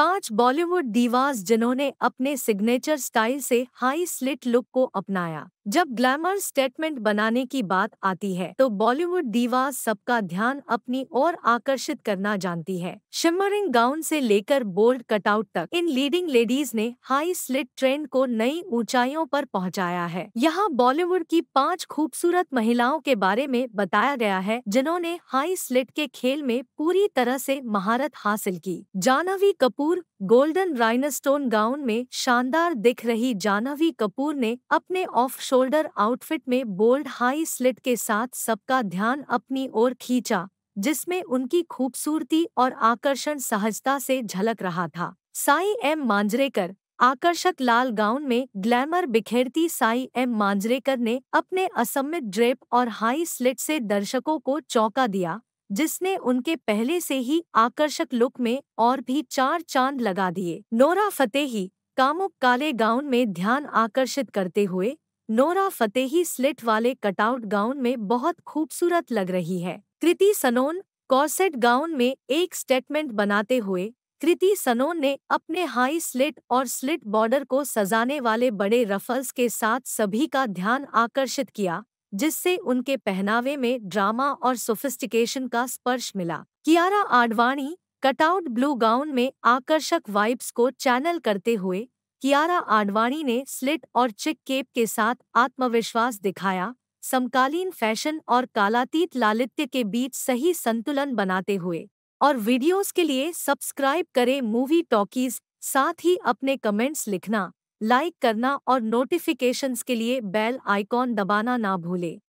पांच बॉलीवुड दीवास जिन्होंने अपने सिग्नेचर स्टाइल से हाई स्लिट लुक को अपनाया जब ग्लैमर स्टेटमेंट बनाने की बात आती है तो बॉलीवुड दीवा सबका ध्यान अपनी ओर आकर्षित करना जानती है शिमरिंग गाउन से लेकर बोल्ड कटआउट तक इन लीडिंग लेडीज ने हाई स्लिट ट्रेंड को नई ऊंचाइयों पर पहुंचाया है यहाँ बॉलीवुड की पांच खूबसूरत महिलाओं के बारे में बताया गया है जिन्होंने हाई स्लिट के खेल में पूरी तरह से महारत हासिल की Janhvi Kapoor golden rhinestone gown में शानदार दिख रही जानवी कपूर ने अपने ऑफ शोल्डर आउटफिट में बोल्ड हाई स्लिट के साथ सबका ध्यान अपनी ओर खींचा जिसमें उनकी खूबसूरती और आकर्षण सहजता से झलक रहा था साई एम मांजरेकर आकर्षक लाल गाउन में ग्लैमर बिखेरती साई एम मांजरेकर ने अपने असम्मित ड्रेप और हाई स्लिट से दर्शकों को चौंका दिया जिसने उनके पहले से ही आकर्षक लुक में और भी चार चांद लगा दिए नोरा फतेही कामुक काले गाउन में ध्यान आकर्षित करते हुए नोरा फतेही स्लिट वाले कटआउट गाउन में बहुत खूबसूरत लग रही है कृति सनोन कॉर्सेट गाउन में एक स्टेटमेंट बनाते हुए कृति सनोन ने अपने हाई स्लिट और स्लिट बॉर्डर को सजाने वाले बड़े रफल्स के साथ सभी का ध्यान आकर्षित किया जिससे उनके पहनावे में ड्रामा और सोफिस्टिकेशन का स्पर्श मिला Kiara Advani cutout blue gown में आकर्षक वाइब्स को चैनल करते हुए कियारा आडवाणी ने स्लिट और चिक केप के साथ आत्मविश्वास दिखाया समकालीन फैशन और कालातीत लालित्य के बीच सही संतुलन बनाते हुए और वीडियोस के लिए सब्सक्राइब करें मूवी टॉकीज साथ ही अपने कमेंट्स लिखना लाइक करना और नोटिफिकेशंस के लिए बेल आइकॉन दबाना ना भूलें